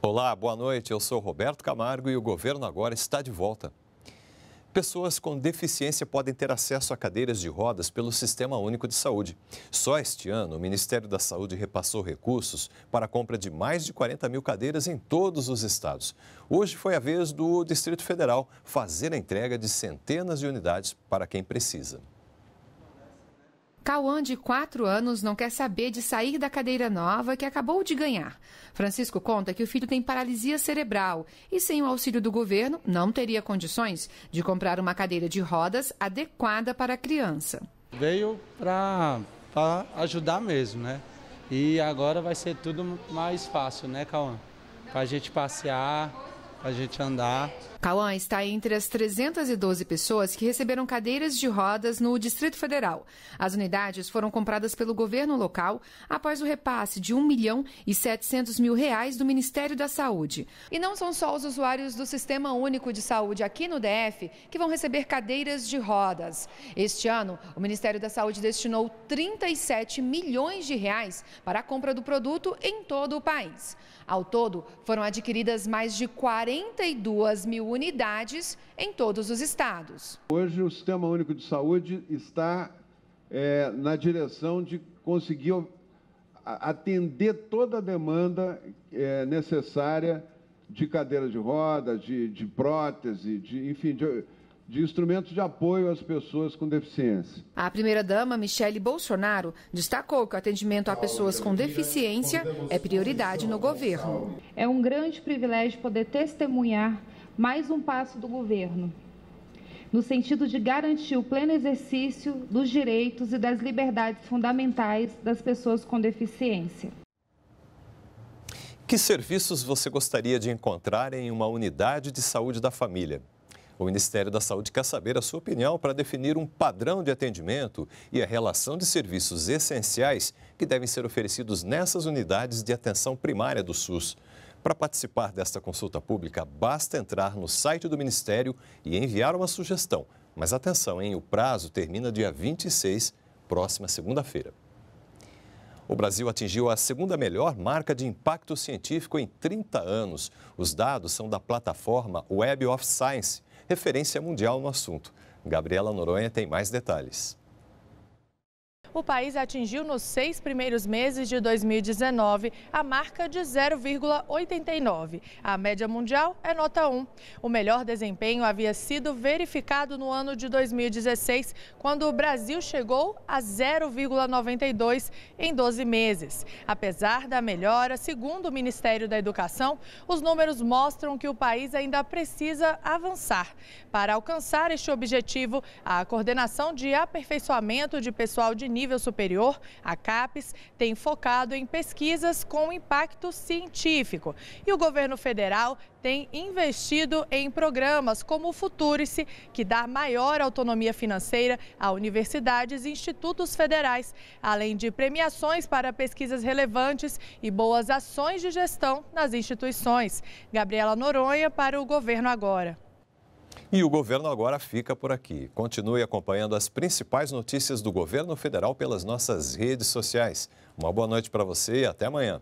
Olá, boa noite. Eu sou Roberto Camargo e o governo agora está de volta. Pessoas com deficiência podem ter acesso a cadeiras de rodas pelo Sistema Único de Saúde. Só este ano, o Ministério da Saúde repassou recursos para a compra de mais de 40 mil cadeiras em todos os estados. Hoje foi a vez do Distrito Federal fazer a entrega de centenas de unidades para quem precisa. Cauã, de 4 anos, não quer saber de sair da cadeira nova que acabou de ganhar. Francisco conta que o filho tem paralisia cerebral e, sem o auxílio do governo, não teria condições de comprar uma cadeira de rodas adequada para a criança. Veio para ajudar mesmo, né? E agora vai ser tudo mais fácil, né, Cauã? Para a gente passear, para a gente andar. Cauã está entre as 312 pessoas que receberam cadeiras de rodas no Distrito Federal. As unidades foram compradas pelo governo local após o repasse de 1 milhão e 700 mil reais do Ministério da Saúde. E não são só os usuários do Sistema Único de Saúde aqui no DF que vão receber cadeiras de rodas. Este ano, o Ministério da Saúde destinou 37 milhões de reais para a compra do produto em todo o país. Ao todo, foram adquiridas mais de 42 mil unidades em todos os estados. Hoje, o Sistema Único de Saúde está é, na direção de conseguir atender toda a demanda é, necessária de cadeira de roda, de, de prótese, de, enfim, de, de instrumentos de apoio às pessoas com deficiência. A primeira-dama, Michele Bolsonaro, destacou que o atendimento a pessoas com deficiência é prioridade no governo. É um grande privilégio poder testemunhar mais um passo do governo, no sentido de garantir o pleno exercício dos direitos e das liberdades fundamentais das pessoas com deficiência. Que serviços você gostaria de encontrar em uma unidade de saúde da família? O Ministério da Saúde quer saber a sua opinião para definir um padrão de atendimento e a relação de serviços essenciais que devem ser oferecidos nessas unidades de atenção primária do SUS. Para participar desta consulta pública, basta entrar no site do Ministério e enviar uma sugestão. Mas atenção, hein? O prazo termina dia 26, próxima segunda-feira. O Brasil atingiu a segunda melhor marca de impacto científico em 30 anos. Os dados são da plataforma Web of Science, referência mundial no assunto. Gabriela Noronha tem mais detalhes. O país atingiu nos seis primeiros meses de 2019 a marca de 0,89. A média mundial é nota 1. O melhor desempenho havia sido verificado no ano de 2016, quando o Brasil chegou a 0,92 em 12 meses. Apesar da melhora, segundo o Ministério da Educação, os números mostram que o país ainda precisa avançar. Para alcançar este objetivo, a coordenação de aperfeiçoamento de pessoal de nível superior, a CAPES, tem focado em pesquisas com impacto científico. E o governo federal tem investido em programas como o Futurice, que dá maior autonomia financeira a universidades e institutos federais, além de premiações para pesquisas relevantes e boas ações de gestão nas instituições. Gabriela Noronha para o Governo Agora. E o governo agora fica por aqui. Continue acompanhando as principais notícias do governo federal pelas nossas redes sociais. Uma boa noite para você e até amanhã.